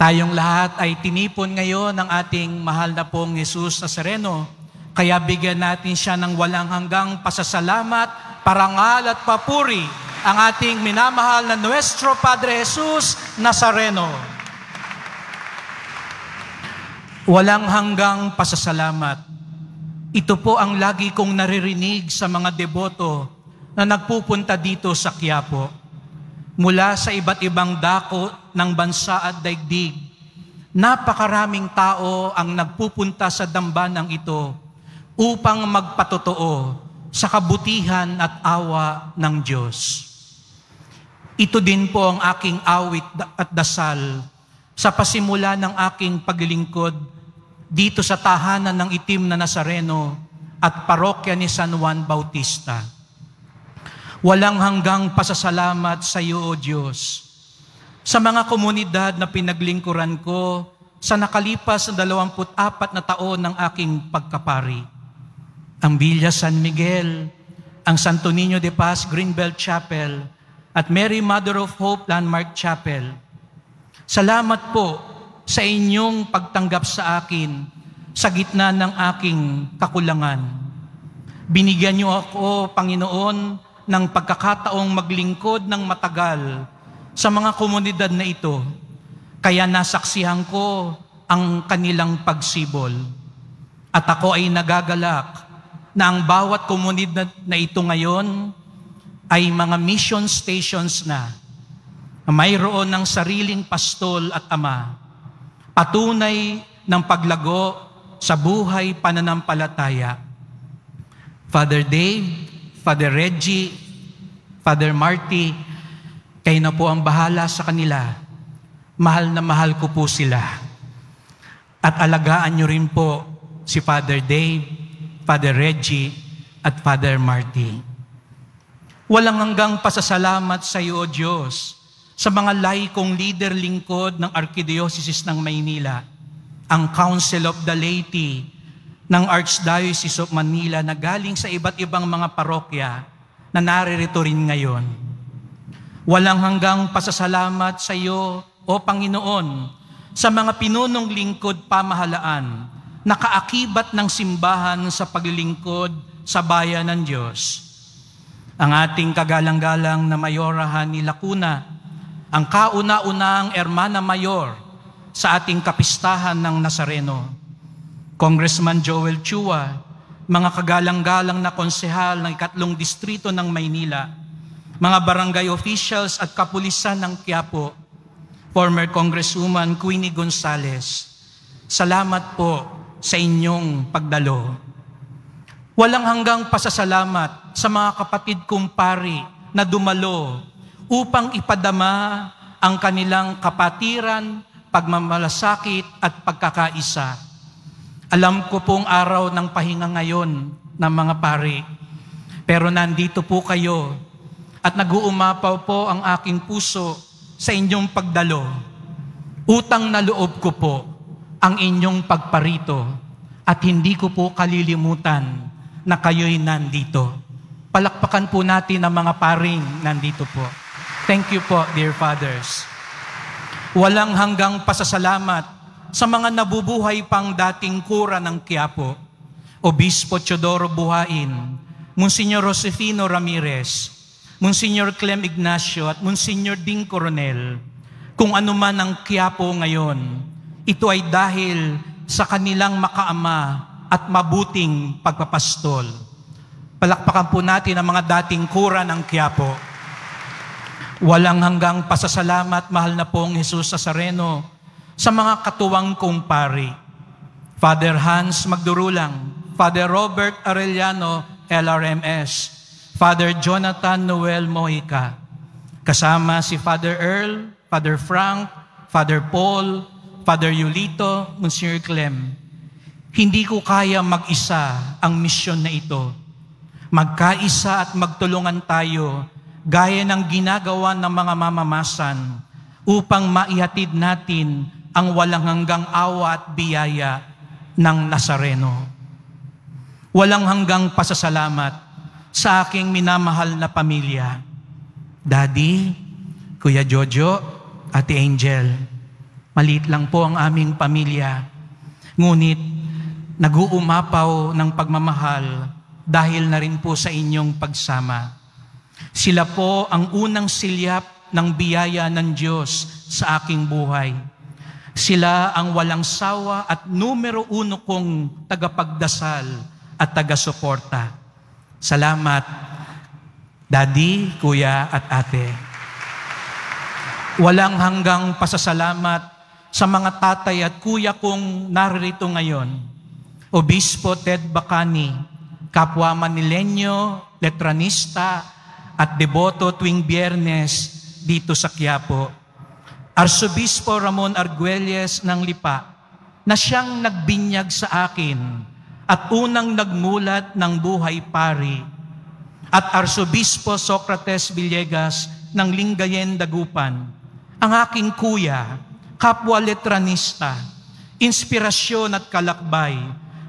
Tayong lahat ay tinipon ngayon ng ating mahal na pong Jesus Nazareno. Kaya bigyan natin siya ng walang hanggang pasasalamat, parangal at papuri ang ating minamahal na Nuestro Padre Jesus Nazareno. Walang hanggang pasasalamat. Ito po ang lagi kong naririnig sa mga deboto na nagpupunta dito sa Quiapo mula sa iba't ibang dako ng bansa at daigdig. Napakaraming tao ang nagpupunta sa dambanang ito upang magpatotoo sa kabutihan at awa ng Diyos. Ito din po ang aking awit at dasal sa pasimula ng aking paglilingkod dito sa tahanan ng itim na Nasareno at parokya ni San Juan Bautista. Walang hanggang pasasalamat sa iyo, O Diyos. Sa mga komunidad na pinaglingkuran ko, sa nakalipas na 24 na taon ng aking pagkapari. Ang Villa San Miguel, ang Santo Niño de Paz Greenbelt Chapel, at Mary Mother of Hope Landmark Chapel. Salamat po sa inyong pagtanggap sa akin sa gitna ng aking kakulangan. Binigyan niyo ako, Panginoon, ng pagkakataong maglingkod ng matagal sa mga komunidad na ito, kaya nasaksihan ko ang kanilang pagsibol. At ako ay nagagalak na ang bawat komunidad na ito ngayon ay mga mission stations na mayroon ng sariling pastol at ama, patunay ng paglago sa buhay pananampalataya. Father Dave, Father Reggie, Father Marty, kayo na po ang bahala sa kanila. Mahal na mahal ko po sila. At alagaan nyo rin po si Father Dave, Father Reggie, at Father Marty. Walang hanggang pasasalamat sa iyo, O Diyos, sa mga laikong leader lingkod ng Archdiocese ng Maynila, ang Council of the Laity, ng Archdiocese of Manila na galing sa iba't ibang mga parokya na naririto rin ngayon. Walang hanggang pasasalamat sa iyo, O Panginoon, sa mga pinunong lingkod pamahalaan na kaakibat ng simbahan sa paglilingkod sa bayan ng Diyos. Ang ating kagalang-galang na mayorahan ni Lacuna, ang kauna-unang ermana mayor sa ating kapistahan ng Nazareno Congressman Joel Chua, mga kagalang-galang na konsehal ng ikatlong distrito ng Maynila, mga barangay officials at kapulisan ng Quiapo, former Congresswoman Queenie Gonzales, salamat po sa inyong pagdalo. Walang hanggang pasasalamat sa mga kapatid kong pari na dumalo upang ipadama ang kanilang kapatiran, pagmamalasakit at pagkakaisa alam ko pong araw ng pahinga ngayon ng mga pari. Pero nandito po kayo at naguumapaw po ang aking puso sa inyong pagdalo. Utang na loob ko po ang inyong pagparito at hindi ko po kalilimutan na kayo'y nandito. Palakpakan po natin ang mga paring nandito po. Thank you po, dear fathers. Walang hanggang pasasalamat sa mga nabubuhay pang dating kura ng Quiapo, Obispo Teodoro Buhain, Monsignor Josefino Ramirez, Monsignor Clem Ignacio at Monsignor Ding Coronel, kung ano man ang Quiapo ngayon, ito ay dahil sa kanilang makaama at mabuting pagpapastol. Palakpakan po natin ang mga dating kura ng Quiapo. Walang hanggang pasasalamat, mahal na pong Jesus Nazareno, sa mga katuwang kong pari. Father Hans Magdurulang, Father Robert Arellano, LRMS, Father Jonathan Noel Mojica, kasama si Father Earl, Father Frank, Father Paul, Father Yulito, Monsieur Clem. Hindi ko kaya mag-isa ang misyon na ito. Magkaisa at magtulungan tayo gaya ng ginagawa ng mga mamamasan upang maihatid natin ang walang hanggang awa at biyaya ng Nazareno. Walang hanggang pasasalamat sa aking minamahal na pamilya. Daddy, Kuya Jojo, Ate Angel, maliit lang po ang aming pamilya. Ngunit nag-uumapaw ng pagmamahal dahil na rin po sa inyong pagsama. Sila po ang unang silyap ng biyaya ng Diyos sa aking buhay. Sila ang walang sawa at numero uno kong tagapagdasal at tagasuporta. Salamat, Daddy, Kuya at Ate. Walang hanggang pasasalamat sa mga tatay at kuya kong naririto ngayon. Obispo Ted Bacani, kapwa Manilenyo, letranista at deboto tuwing biyernes dito sa Quiapo. Arsobispo Ramon Arguelles ng Lipa na siyang nagbinyag sa akin at unang nagmulat ng buhay pari at Arsobispo Socrates Villegas ng Lingayen Dagupan, ang aking kuya, kapwa letranista, inspirasyon at kalakbay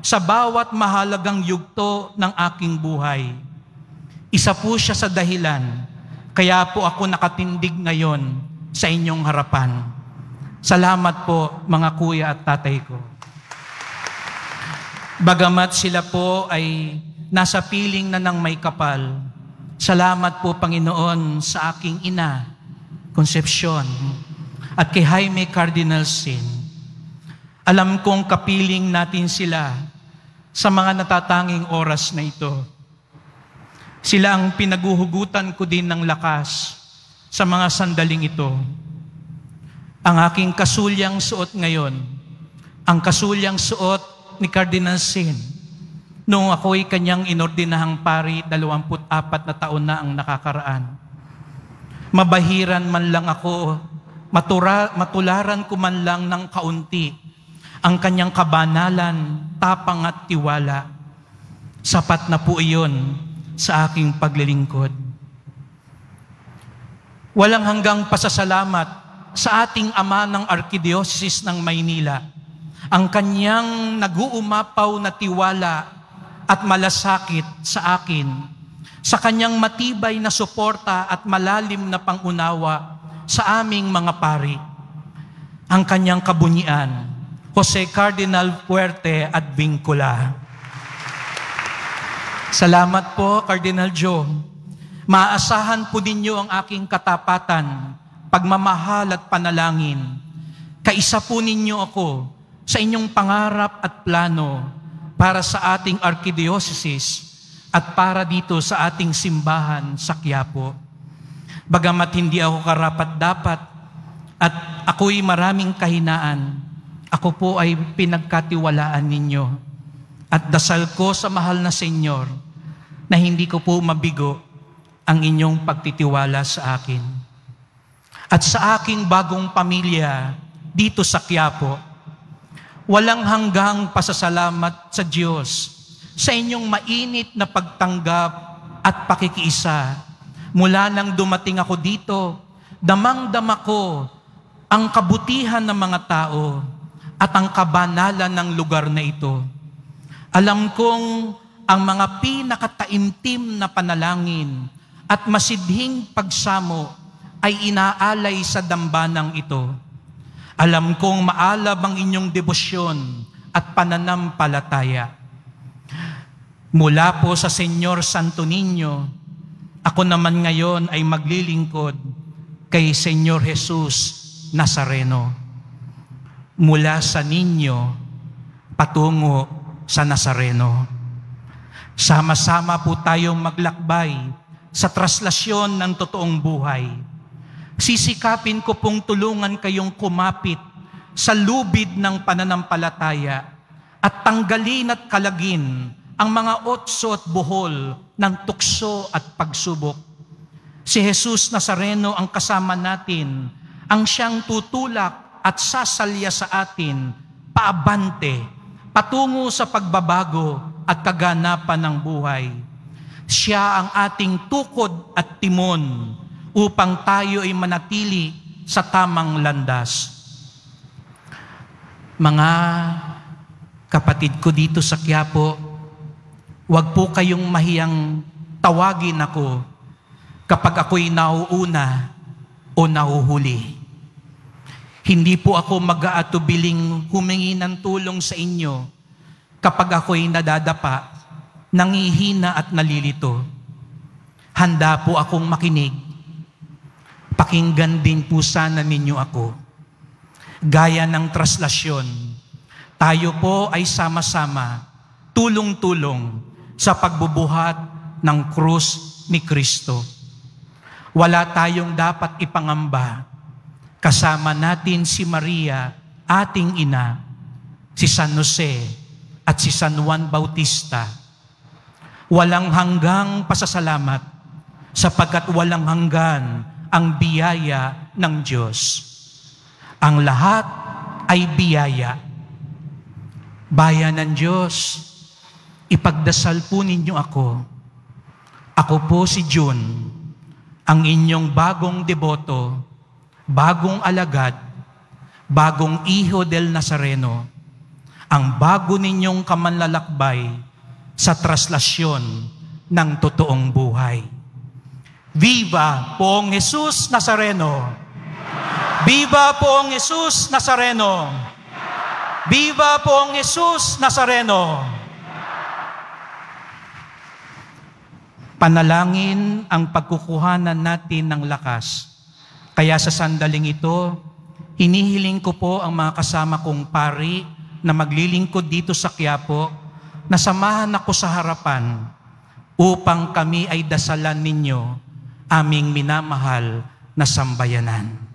sa bawat mahalagang yugto ng aking buhay. Isa po siya sa dahilan, kaya po ako nakatindig ngayon sa inyong harapan. Salamat po mga kuya at tatay ko. Bagamat sila po ay nasa piling na nang may kapal, salamat po Panginoon sa aking ina, Concepcion, at kay Jaime Cardinal Sin. Alam kong kapiling natin sila sa mga natatanging oras na ito. Sila ang pinaguhugutan ko din ng lakas sa mga sandaling ito. Ang aking kasulyang suot ngayon, ang kasulyang suot ni Cardinal Sin, noong ako'y kanyang inordinahang pari, 24 na taon na ang nakakaraan. Mabahiran man lang ako, matura, matularan ko man lang ng kaunti ang kanyang kabanalan, tapang at tiwala. Sapat na po iyon sa aking paglilingkod. Walang hanggang pasasalamat sa ating Ama ng Archdiocese ng Maynila, ang kanyang naguumapaw na tiwala at malasakit sa akin, sa kanyang matibay na suporta at malalim na pangunawa sa aming mga pari, ang kanyang kabunyian, Jose Cardinal Puerte at Bingkula. Salamat po, Cardinal Joe maasahan po ninyo ang aking katapatan, pagmamahal at panalangin. Kaisa po ninyo ako sa inyong pangarap at plano para sa ating archidiocesis at para dito sa ating simbahan sa Quiapo. Bagamat hindi ako karapat-dapat at ako'y maraming kahinaan, ako po ay pinagkatiwalaan ninyo. At dasal ko sa mahal na Senyor na hindi ko po mabigo ang inyong pagtitiwala sa akin. At sa aking bagong pamilya dito sa Quiapo, walang hanggang pasasalamat sa Diyos sa inyong mainit na pagtanggap at pakikiisa. Mula nang dumating ako dito, damang-dama ko ang kabutihan ng mga tao at ang kabanalan ng lugar na ito. Alam kong ang mga pinakataimtim na panalangin at masidhing pagsamo ay inaalay sa dambanang ito. Alam kong maalab ang inyong debosyon at pananampalataya. Mula po sa Senyor Santo Niño, ako naman ngayon ay maglilingkod kay Senyor Jesus Nazareno. Mula sa Niño, patungo sa Nazareno. Sama-sama po tayong maglakbay sa traslasyon ng totoong buhay. Sisikapin ko pong tulungan kayong kumapit sa lubid ng pananampalataya at tanggalin at kalagin ang mga otso at buhol ng tukso at pagsubok. Si Jesus Nazareno ang kasama natin, ang siyang tutulak at sasalya sa atin, paabante, patungo sa pagbabago at kaganapan ng buhay siya ang ating tukod at timon upang tayo ay manatili sa tamang landas. Mga kapatid ko dito sa Quiapo, huwag po kayong mahiyang tawagin ako kapag ako'y nauuna o nahuhuli. Hindi po ako mag-aatubiling humingi ng tulong sa inyo kapag ako'y nadadapa nangihina at nalilito, handa po akong makinig. Pakinggan din po sana ninyo ako. Gaya ng traslasyon, tayo po ay sama-sama, tulong-tulong sa pagbubuhat ng krus ni Kristo. Wala tayong dapat ipangamba. Kasama natin si Maria, ating ina, si San Jose, at si San Juan Bautista Walang hanggang pasasalamat sapagkat walang hanggan ang biyaya ng Diyos. Ang lahat ay biyaya. Bayan ng Diyos, ipagdasal po ninyo ako. Ako po si June, ang inyong bagong deboto, bagong alagad, bagong iho del Nazareno, ang bago ninyong kamanlalakbay, sa traslasyon ng totoong buhay. Viva Poong Jesus Nazareno! Viva Poong Jesus Nazareno! Viva Poong Jesus Nazareno! Panalangin ang pagkukuhanan natin ng lakas. Kaya sa sandaling ito, hinihiling ko po ang mga kasama kong pari na maglilingkod dito sa Quiapo nasamahan ako sa harapan upang kami ay dasalan ninyo aming minamahal na sambayanan.